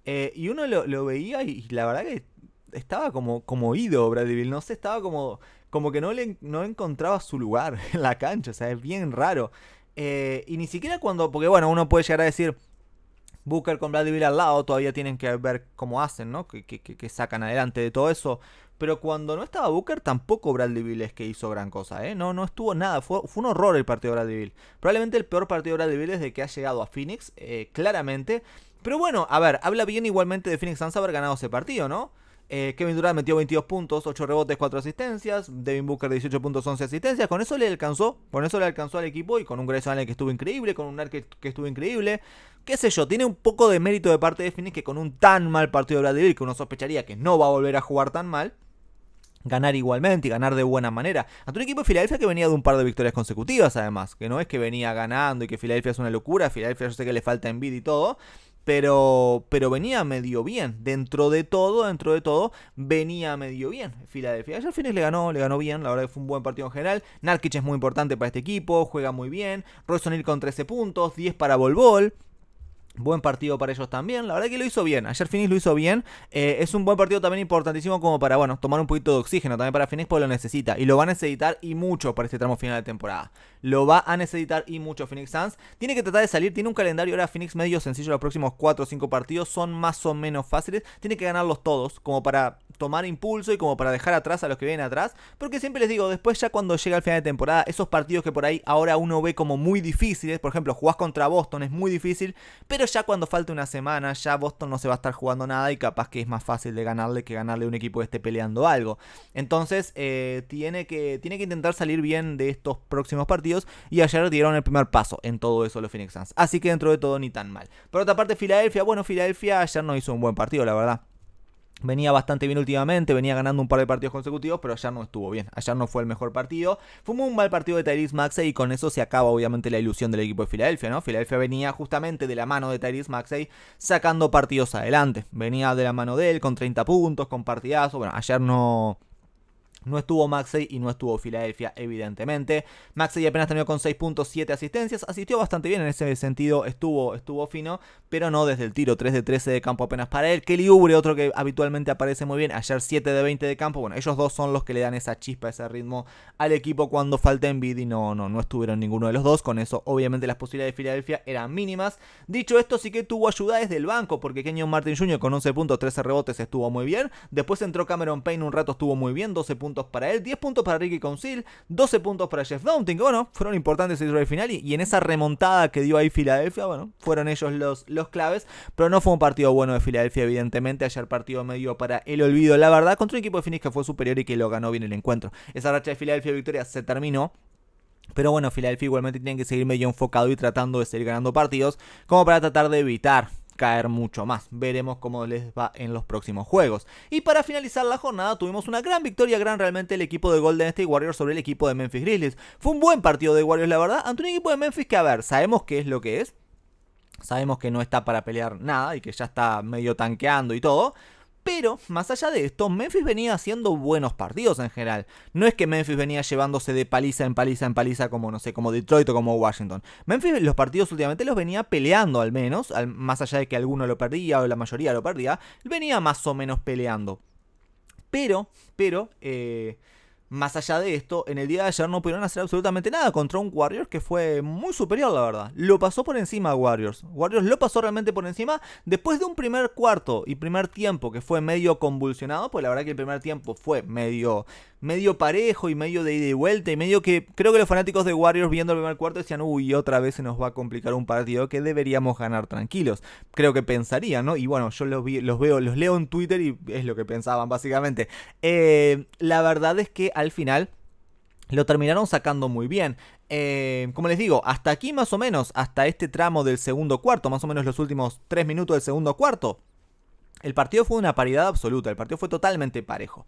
Speaker 1: Eh, y uno lo, veía y, la verdad que estaba como, como ido Bradley No sé, estaba como, como que no, le, no encontraba su lugar *laughs* en la cancha. O sea, es bien raro. y ni siquiera cuando, porque bueno, uno puede llegar a decir, Booker con Vladimir al lado, todavía tienen que ver cómo hacen, ¿no? Que, que, sacan adelante de todo eso. Pero cuando no estaba Booker, tampoco Bradley Bill es que hizo gran cosa, ¿eh? No, no estuvo nada. Fue, fue un horror el partido de Bradley Bill. Probablemente el peor partido de Bradley Bill desde que ha llegado a Phoenix, eh, claramente. Pero bueno, a ver, habla bien igualmente de Phoenix Suns haber ganado ese partido, ¿no? Eh, Kevin Durant metió 22 puntos, 8 rebotes, 4 asistencias. Devin Booker 18 puntos, 11 asistencias. Con eso le alcanzó, con eso le alcanzó al equipo y con un Grayson Allen que estuvo increíble, con un Nark que, estuvo increíble. Qué sé yo, tiene un poco de mérito de parte de Phoenix que con un tan mal partido de Bradley que uno sospecharía que no va a volver a jugar tan mal. Ganar igualmente y ganar de buena manera. Ante un equipo de Filadelfia que venía de un par de victorias consecutivas, además. Que no es que venía ganando y que Filadelfia es una locura. Filadelfia yo sé que le falta envidia y todo pero, pero venía medio bien. Dentro de todo, dentro de todo, venía medio bien Filadelfia. al final le ganó, le ganó bien, la verdad que fue un buen partido en general. Narkic es muy importante para este equipo, juega muy bien. Royce con 13 puntos, 10 para Volvol. Buen partido para ellos también. La verdad que lo hizo bien. Ayer Phoenix lo hizo bien. Eh, es un buen partido también importantísimo como para, bueno, tomar un poquito de oxígeno también para Phoenix porque lo necesita. Y lo va a necesitar y mucho para este tramo final de temporada. Lo va a necesitar y mucho Phoenix Suns. Tiene que tratar de salir. Tiene un calendario ahora Phoenix medio sencillo. Los próximos 4 o 5 partidos son más o menos fáciles. Tiene que ganarlos todos como para tomar impulso y como para dejar atrás a los que vienen atrás. Porque siempre les digo, después ya cuando llega el final de temporada, esos partidos que por ahí ahora uno ve como muy difíciles, por ejemplo, jugás contra Boston, es muy difícil, pero ya cuando falte una semana, ya Boston no se va a estar jugando nada y capaz que es más fácil de ganarle que ganarle a un equipo que esté peleando algo. Entonces, eh, tiene, que, tiene que intentar salir bien de estos próximos partidos y ayer dieron el primer paso en todo eso los Phoenix Suns. Así que dentro de todo ni tan mal. Por otra parte, Filadelfia, bueno, Filadelfia ayer no hizo un buen partido, la verdad. Venía bastante bien últimamente, venía ganando un par de partidos consecutivos, pero ayer no estuvo bien. Ayer no fue el mejor partido. Fue un mal partido de Tyrese Maxey y con eso se acaba obviamente la ilusión del equipo de Filadelfia, ¿no? Filadelfia venía justamente de la mano de Tyrese Maxey sacando partidos adelante. Venía de la mano de él con 30 puntos, con partidazo. Bueno, ayer no no estuvo Maxey y no estuvo Filadelfia, evidentemente. Maxey apenas terminó con 6.7 asistencias. Asistió bastante bien en ese sentido, estuvo, estuvo fino, pero no desde el tiro. 3 de 13 de campo apenas para él. Kelly Ubre, otro que habitualmente aparece muy bien. Ayer 7 de 20 de campo. Bueno, ellos dos son los que le dan esa chispa, ese ritmo al equipo cuando falta en y no, no, no estuvieron ninguno de los dos. Con eso, obviamente, las posibilidades de Filadelfia eran mínimas. Dicho esto, sí que tuvo ayuda desde el banco, porque Kenyon Martin Jr. con 11 puntos, rebotes estuvo muy bien. Después entró Cameron Payne un rato, estuvo muy bien, 12 puntos para él, 10 puntos para Ricky Council, 12 puntos para Jeff Dunting bueno, fueron importantes el final y, en esa remontada que dio ahí Filadelfia, bueno, fueron ellos los, los claves, pero no fue un partido bueno de Filadelfia, evidentemente, ayer partido medio para el olvido, la verdad, contra un equipo de Phoenix que fue superior y que lo ganó bien el encuentro. Esa racha de Filadelfia victoria se terminó, pero bueno, Filadelfia igualmente tiene que seguir medio enfocado y tratando de seguir ganando partidos como para tratar de evitar caer mucho más. Veremos cómo les va en los próximos juegos. Y para finalizar la jornada tuvimos una gran victoria, gran realmente el equipo de Golden State Warriors sobre el equipo de Memphis Grizzlies. Fue un buen partido de Warriors, la verdad, ante un equipo de Memphis que, a ver, sabemos qué es lo que es. Sabemos que no está para pelear nada y que ya está medio tanqueando y todo. Pero, más allá de esto, Memphis venía haciendo buenos partidos en general. No es que Memphis venía llevándose de paliza en paliza en paliza como, no sé, como Detroit o como Washington. Memphis los partidos últimamente los venía peleando al menos, más allá de que alguno lo perdía o la mayoría lo perdía, venía más o menos peleando. Pero, pero, eh, más allá de esto, en el día de ayer no pudieron hacer absolutamente nada contra un Warriors que fue muy superior, la verdad. Lo pasó por encima a Warriors. Warriors lo pasó realmente por encima después de un primer cuarto y primer tiempo que fue medio convulsionado, pues la verdad que el primer tiempo fue medio, medio parejo y medio de ida y vuelta y medio que creo que los fanáticos de Warriors viendo el primer cuarto decían, uy, otra vez se nos va a complicar un partido que deberíamos ganar tranquilos. Creo que pensarían, ¿no? Y bueno, yo los, veo, los leo en Twitter y es lo que pensaban básicamente. Eh, la verdad es que al final lo terminaron sacando muy bien. Eh, como les digo, hasta aquí más o menos, hasta este tramo del segundo cuarto, más o menos los últimos 3 minutos del segundo cuarto. El partido fue una paridad absoluta, el partido fue totalmente parejo.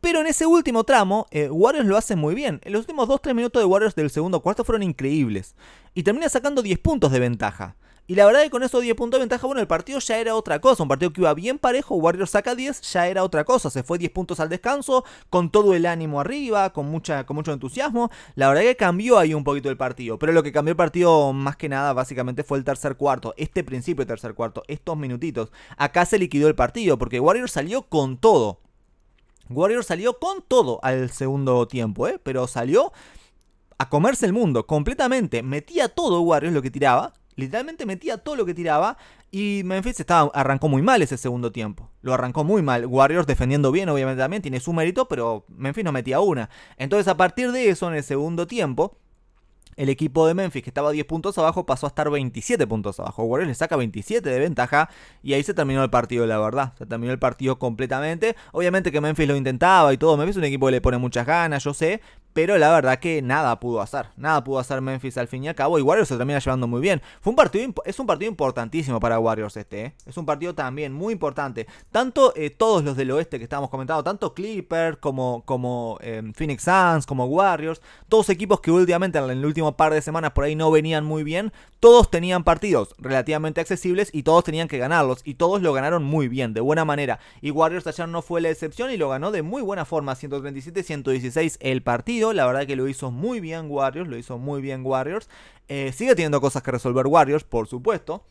Speaker 1: Pero en ese último tramo, eh, Warriors lo hace muy bien. Los últimos 2-3 minutos de Warriors del segundo cuarto fueron increíbles. Y termina sacando 10 puntos de ventaja. Y la verdad que con esos 10 puntos de ventaja, bueno, el partido ya era otra cosa. Un partido que iba bien parejo, Warriors saca 10, ya era otra cosa. Se fue 10 puntos al descanso, con todo el ánimo arriba, con, mucha, con mucho entusiasmo. La verdad que cambió ahí un poquito el partido. Pero lo que cambió el partido más que nada, básicamente, fue el tercer cuarto. Este principio del tercer cuarto, estos minutitos. Acá se liquidó el partido, porque Warriors salió con todo. Warriors salió con todo al segundo tiempo, ¿eh? Pero salió a comerse el mundo completamente. Metía todo Warriors lo que tiraba Literalmente metía todo lo que tiraba y Memphis estaba, arrancó muy mal ese segundo tiempo. Lo arrancó muy mal. Warriors defendiendo bien, obviamente también tiene su mérito, pero Memphis no metía una. Entonces a partir de eso, en el segundo tiempo, el equipo de Memphis, que estaba 10 puntos abajo, pasó a estar 27 puntos abajo. Warriors le saca 27 de ventaja y ahí se terminó el partido, la verdad. Se terminó el partido completamente. Obviamente que Memphis lo intentaba y todo. Memphis es un equipo que le pone muchas ganas, yo sé pero la verdad que nada pudo hacer. Nada pudo hacer Memphis al fin y al cabo. Y Warriors se termina llevando muy bien. Fue un partido, es un partido importantísimo para Warriors este. ¿eh? Es un partido también muy importante. Tanto eh, todos los del oeste que estábamos comentando, tanto Clippers como, como em, Phoenix Suns, como Warriors, todos equipos que últimamente en el último par de semanas por ahí no venían muy bien, todos tenían partidos relativamente accesibles y todos tenían que ganarlos. Y todos lo ganaron muy bien, de buena manera. Y Warriors ayer no fue la excepción y lo ganó de muy buena forma, 137-116 el partido la verdad que lo hizo muy bien Warriors, lo hizo muy bien Warriors. Eh, sigue teniendo cosas que resolver Warriors, por supuesto.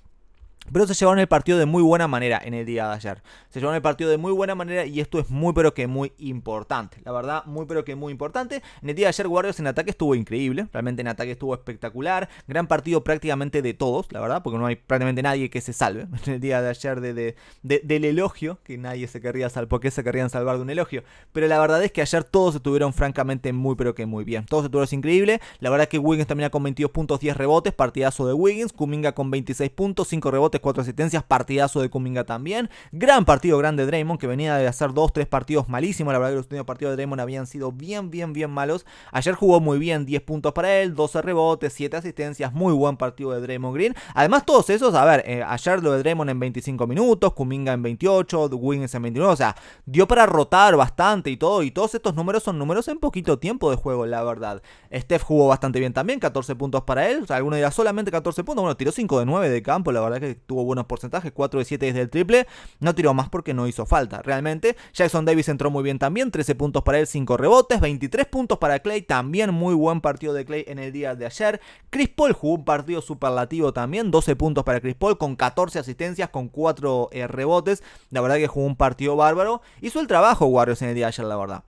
Speaker 1: Pero se llevaron el partido de muy buena manera en el día de ayer. Se llevaron el partido de muy buena manera y esto es muy pero que muy importante. La verdad, muy pero que muy importante. En el día de ayer Warriors en ataque estuvo increíble. Realmente en ataque estuvo espectacular. Gran partido prácticamente de todos, la verdad, porque no hay prácticamente nadie que se salve. *laughs* En el día de ayer de, del elogio, que nadie se querría salvar, porque se querrían salvar de un elogio. Pero la verdad es que ayer todos estuvieron francamente muy pero que muy bien. Todos estuvieron increíble. La verdad que Wiggins También con 22 puntos, 10 rebotes. Partidazo de Wiggins. Kuminga con 26 puntos, 5 rebotes cuatro 4 asistencias, partidazo de Kuminga también. Gran partido grande Draymond, que venía de hacer 2, 3 partidos malísimos. La verdad que los últimos partidos de Draymond habían sido bien, bien, bien malos. Ayer jugó muy bien, 10 puntos para él, 12 rebotes, 7 asistencias. Muy buen partido de Draymond Green. Además, todos esos, a ver, eh, ayer lo de Draymond en 25 minutos, Kuminga en 28, Wiggins en 29. O sea, dio para rotar bastante y todo. Y todos estos números son números en poquito tiempo de juego, la verdad. Steph jugó bastante bien también, 14 puntos para él. O sea, alguno dirá solamente 14 puntos. Bueno, tiró 5 de 9 de campo, la verdad que tuvo buenos porcentajes, 4 de 7 desde el triple, no tiró más porque no hizo falta, realmente. Jackson Davis entró muy bien también, 13 puntos para él, 5 rebotes, 23 puntos para Clay, también muy buen partido de Clay en el día de ayer. Chris Paul jugó un partido superlativo también, 12 puntos para Chris Paul con 14 asistencias, con 4 eh, rebotes, la verdad que jugó un partido bárbaro, hizo el trabajo Warriors en el día de ayer, la verdad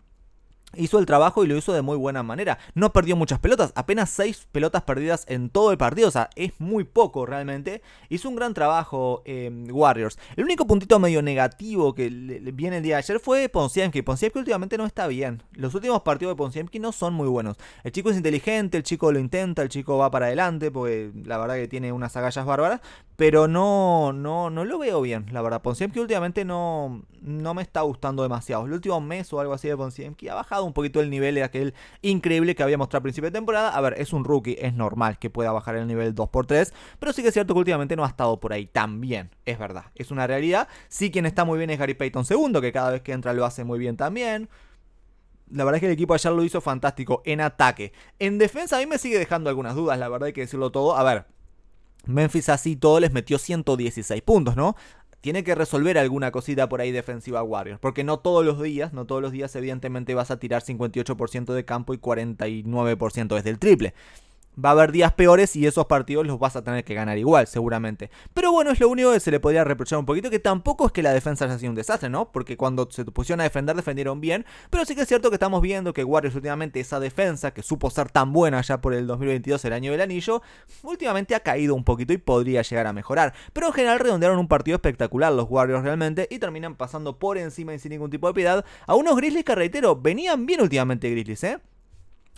Speaker 1: hizo el trabajo y lo hizo de muy buena manera. No perdió muchas pelotas, apenas 6 pelotas perdidas en todo el partido, o sea, es muy poco realmente. Hizo un gran trabajo em, Warriors. El único puntito medio negativo que viene el día de ayer fue Ponsiemski. Ponsiemski últimamente no está bien. Los últimos partidos de Ponsiemki no son muy buenos. El chico es inteligente, el chico lo intenta, el chico va para adelante, porque la verdad que tiene unas agallas bárbaras, pero no, no, no lo veo bien, la verdad. Ponsiemski últimamente no, no me está gustando demasiado. El último mes o algo así de Ponsiemki ha bajado un poquito el nivel de aquel increíble que había mostrado a principio de temporada. A ver, es un rookie, es normal que pueda bajar el nivel 2x3, pero sí que es cierto que últimamente no ha estado por ahí tan bien. Es verdad, es una realidad. Sí, quien está muy bien es Gary Payton II, que cada vez que entra lo hace muy bien también. La verdad es que el equipo ayer lo hizo fantástico en ataque. En defensa a mí me sigue dejando algunas dudas, la verdad hay que decirlo todo. A ver, Memphis así todo les metió 116 puntos, ¿no? tiene que resolver alguna cosita por ahí defensiva Warriors. Porque no todos los días, no todos los días evidentemente vas a tirar 58% de campo y 49% desde el triple va a haber días peores y esos partidos los vas a tener que ganar igual, seguramente. Pero bueno, es lo único que se le podría reprochar un poquito, que tampoco es que la defensa haya sido un desastre, ¿no? Porque cuando se pusieron a defender, defendieron bien. Pero sí que es cierto que estamos viendo que Warriors últimamente esa defensa, que supo ser tan buena ya por el 2022, el año del anillo, últimamente ha caído un poquito y podría llegar a mejorar. Pero en general redondearon un partido espectacular los Warriors realmente y terminan pasando por encima y sin ningún tipo de piedad a unos Grizzlies que, reitero, venían bien últimamente Grizzlies, ¿eh?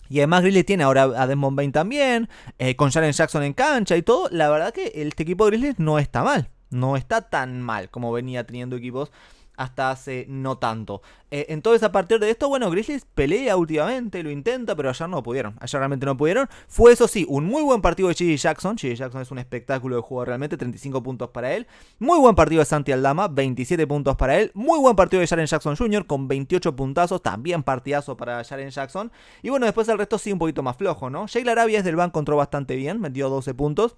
Speaker 1: Y además Grizzlies tiene ahora a Desmond Bain también, eh, con Jaren Jackson en cancha y todo. La verdad que este equipo de Grizzlies no está mal. No está tan mal como venía teniendo equipos hasta hace no tanto. Eh, entonces, a partir de esto, bueno, Grizzlies pelea últimamente, lo intenta, pero ayer no pudieron. Ayer realmente no pudieron. Fue, eso sí, un muy buen partido de Gigi Jackson. Gigi Jackson es un espectáculo de juego realmente, 35 puntos para él. Muy buen partido de Santi Aldama, 27 puntos para él. Muy buen partido de Jaren Jackson Jr. con 28 puntazos, también partidazo para Jaren Jackson. Y bueno, después el resto sí un poquito más flojo, ¿no? Jake Arabia es del banco, entró bastante bien, metió 12 puntos.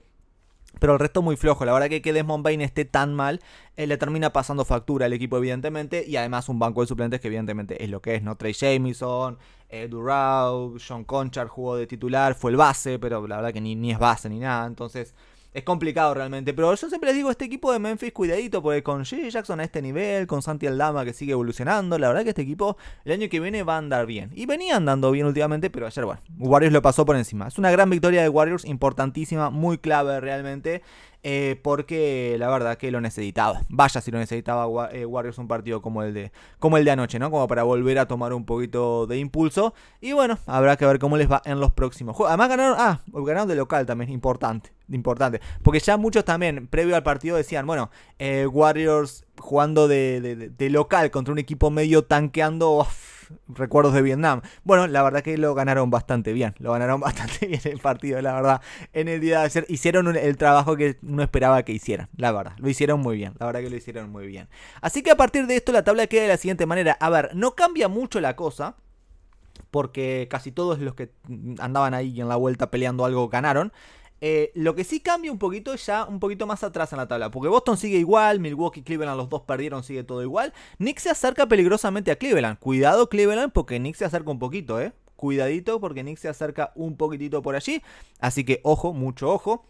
Speaker 1: Pero el resto muy flojo. La verdad que que Desmond Bain esté tan mal, eh, le termina pasando factura al equipo, evidentemente. Y además un banco de suplentes que evidentemente es lo que es, ¿no? Trey Jamison, Edu Durau, John Conchar jugó de titular, fue el base, pero la verdad que ni es base ni nada. Entonces es complicado realmente. Pero yo siempre les digo, este equipo de Memphis, cuidadito, porque con Jay Jackson a este nivel, con Santi Aldama que sigue evolucionando, la verdad que este equipo el año que viene va a andar bien. Y venía andando bien últimamente, pero ayer, bueno, Warriors lo pasó por encima. Es una gran victoria de Warriors, importantísima, muy clave realmente. Eh, porque la verdad que lo necesitaba. Vaya si lo necesitaba eh, Warriors un partido como el, de, como el de anoche, ¿no? Como para volver a tomar un poquito de impulso. Y bueno, habrá que ver cómo les va en los próximos juegos. Además ganaron, ah, ganaron de local también, importante, importante. Porque ya muchos también, previo al partido, decían, bueno, eh, Warriors jugando de, local contra un equipo medio tanqueando recuerdos de Vietnam. Bueno, la verdad que lo ganaron bastante bien, lo ganaron *laughs* bastante bien el partido, la verdad. En el día de ayer hicieron el trabajo que no esperaba que hicieran, la verdad. Lo hicieron muy bien, la verdad que lo hicieron muy bien. Así que a partir de esto la tabla queda de la siguiente manera. A ver, no cambia mucho la cosa porque casi todos los que andaban ahí en la vuelta peleando algo ganaron. Eh, lo que sí cambia un poquito es ya un poquito más atrás en la tabla, porque Boston sigue igual, Milwaukee y Cleveland los dos perdieron, sigue todo igual. Nick se acerca peligrosamente a Cleveland. Cuidado Cleveland porque Nick se acerca un poquito, ¿eh? Cuidadito porque Nick se acerca un poquitito por allí. Así que ojo, mucho ojo.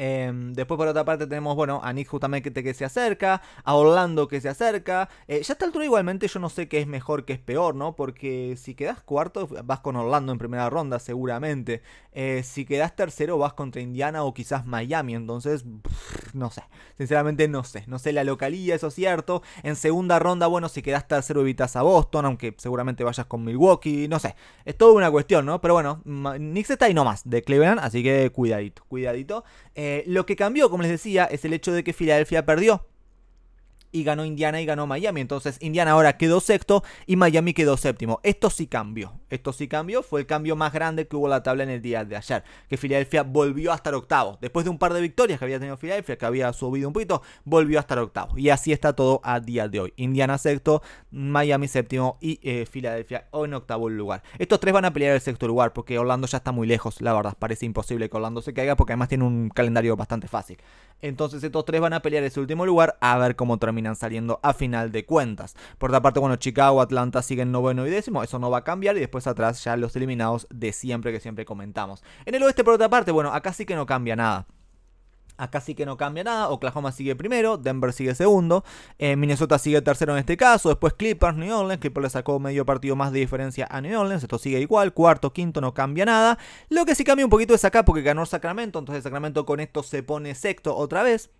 Speaker 1: Em, después, por otra parte, tenemos, bueno, a Nick justamente que, se acerca, a Orlando que se acerca. Eh, ya está el altura, igualmente, yo no sé qué es mejor, que es peor, ¿no? Porque si quedas cuarto, vas con Orlando en primera ronda, seguramente. Eh, si quedas tercero, vas contra Indiana o quizás Miami. Entonces, no sé. Sinceramente, no sé. No sé la localía, eso es cierto. En segunda ronda, bueno, si quedas tercero, evitas a Boston, aunque seguramente vayas con Milwaukee, no sé. Es toda una cuestión, ¿no? Pero bueno, Nick está ahí nomás, de Cleveland, así que cuidadito, cuidadito. Eh, lo que cambió, como les decía, es el hecho de que Filadelfia perdió y ganó Indiana y ganó Miami. Entonces Indiana ahora quedó sexto y Miami quedó séptimo. Esto sí cambió. Esto sí cambió. Fue el cambio más grande que hubo en la tabla en el día de ayer. Que Filadelfia volvió a estar octavo. Después de un par de victorias que había tenido Filadelfia, que había subido un poquito, volvió a estar octavo. Y así está todo a día de hoy. Indiana sexto, Miami séptimo y eh, Filadelfia en octavo lugar. Estos tres van a pelear el sexto lugar porque Orlando ya está muy lejos. La verdad, parece imposible que Orlando se caiga porque además tiene un calendario bastante fácil. Entonces estos tres van a pelear ese último lugar a ver cómo termina terminan saliendo a final de cuentas. Por otra parte, bueno, Chicago, Atlanta siguen noveno y décimo, eso no va a cambiar y después atrás ya los eliminados de siempre que siempre comentamos. En el oeste, por otra parte, bueno, acá sí que no cambia nada. Acá sí que no cambia nada. Oklahoma sigue primero, Denver sigue segundo, eh, Minnesota sigue tercero en este caso. Después Clippers, New Orleans. Clippers le sacó medio partido más de diferencia a New Orleans. Esto sigue igual. Cuarto, quinto, no cambia nada. Lo que sí cambia un poquito es acá porque ganó Sacramento. Entonces Sacramento con esto se pone sexto otra vez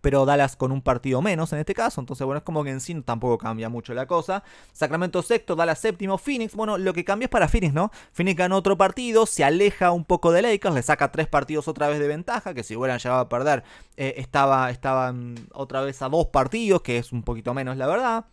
Speaker 1: pero Dallas con un partido menos en este caso. Entonces, bueno, es como que en sí tampoco cambia mucho la cosa. Sacramento sexto, Dallas séptimo, Phoenix. Bueno, lo que cambia es para Phoenix, ¿no? Phoenix gana otro partido, se aleja un poco de Lakers, le saca tres partidos otra vez de ventaja, que si hubieran llegado a perder, eh, estaba, estaban otra vez a dos partidos, que es un poquito menos, la verdad.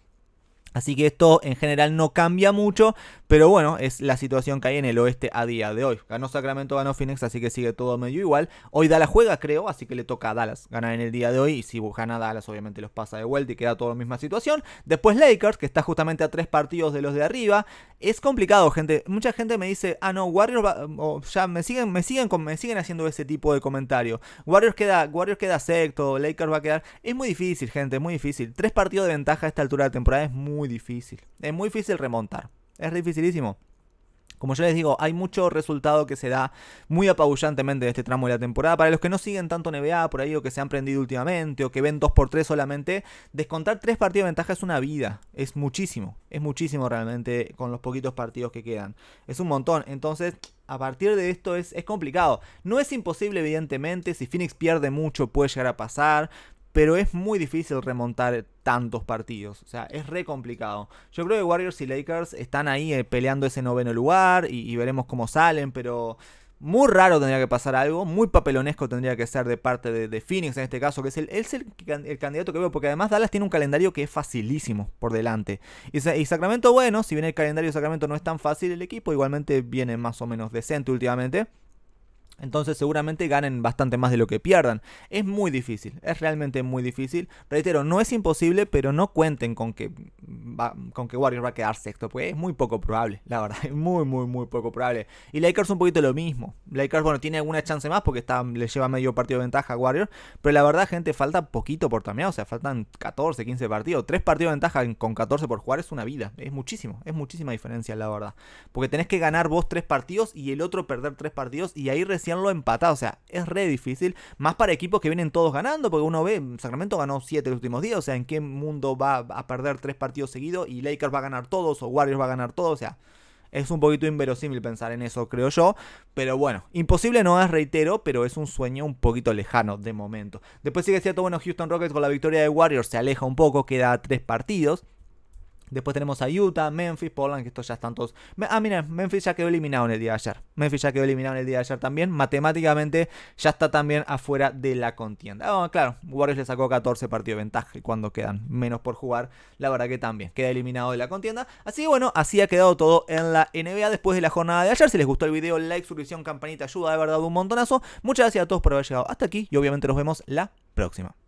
Speaker 1: Así que esto en general no cambia mucho, pero bueno, es la situación que hay en el oeste a día de hoy. Ganó Sacramento, ganó Phoenix, así que sigue todo medio igual. Hoy Dallas juega, creo, así que le toca a Dallas ganar en el día de hoy. Y si gana Dallas, obviamente los pasa de vuelta y queda toda la misma situación. Después Lakers, que está justamente a tres partidos de los de arriba. Es complicado, gente. Mucha gente me dice, ah, no, Warriors va... ya me siguen, me siguen, me siguen haciendo ese tipo de comentario. Warriors queda, Warriors queda sexto, Lakers va a quedar. Es muy difícil, gente, muy difícil. Tres partidos de ventaja a esta altura de temporada es muy difícil. Es muy difícil remontar. Es dificilísimo. Como yo les digo, hay mucho resultado que se da muy apabullantemente de este tramo de la temporada. Para los que no siguen tanto NBA por ahí o que se han prendido últimamente o que ven 2x3 solamente, descontar 3 partidos de ventaja es una vida. Es muchísimo. Es muchísimo realmente con los poquitos partidos que quedan. Es un montón. Entonces, a partir de esto es, es complicado. No es imposible, evidentemente. Si Phoenix pierde mucho puede llegar a pasar pero es muy difícil remontar tantos partidos. O sea, es re complicado. Yo creo que Warriors y Lakers están ahí eh, peleando ese noveno lugar y, veremos cómo salen, pero... Muy raro tendría que pasar algo, muy papelonesco tendría que ser de parte de, Phoenix en este caso, que es el, el, candidato que veo, porque además Dallas tiene un calendario que es facilísimo por delante. Y, y, Sacramento, bueno, si bien el calendario de Sacramento no es tan fácil, el equipo igualmente viene más o menos decente últimamente. Entonces seguramente ganen bastante más de lo que pierdan. Es muy difícil, es realmente muy difícil. Reitero, no es imposible, pero no cuenten con que, con que Warriors va a quedar sexto, porque es muy poco probable, la verdad, *laughs* es muy, muy, muy poco probable. Y Lakers un poquito lo mismo. Lakers, bueno, tiene alguna chance más porque está, le lleva medio partido de ventaja a Warriors, pero la verdad, gente, falta poquito por también o sea, faltan 14, 15 partidos. tres partidos de ventaja con 14 por jugar es una vida, es muchísimo, es muchísima diferencia, la verdad. Porque tenés que ganar vos tres partidos y el otro perder tres partidos y ahí recién lo empatado. O sea, es re difícil. Más para equipos que vienen todos ganando, porque uno ve, Sacramento ganó 7 los últimos días. O sea, ¿en qué mundo va a perder 3 partidos seguidos y Lakers va a ganar todos o Warriors va a ganar todos? O sea, es un poquito inverosímil pensar en eso, creo yo. Pero bueno, imposible no es, reitero, pero es un sueño un poquito lejano de momento. Después sigue cierto, bueno, Houston Rockets con la victoria de Warriors se aleja un poco, queda 3 partidos. Después tenemos a Utah, Memphis, Portland, que estos ya están todos. Ah, miren, Memphis ya quedó eliminado en el día de ayer. Memphis ya quedó eliminado en el día de ayer también. Matemáticamente ya está también afuera de la contienda. Ah, claro, Warriors le sacó 14 partidos de ventaja cuando quedan menos por jugar, la verdad que también queda eliminado de la contienda. Así que bueno, así ha quedado todo en la NBA después de la jornada de ayer. Si les gustó el video, like, suscripción, campanita, ayuda, de verdad un montonazo. Muchas gracias a todos por haber llegado hasta aquí y obviamente nos vemos la próxima.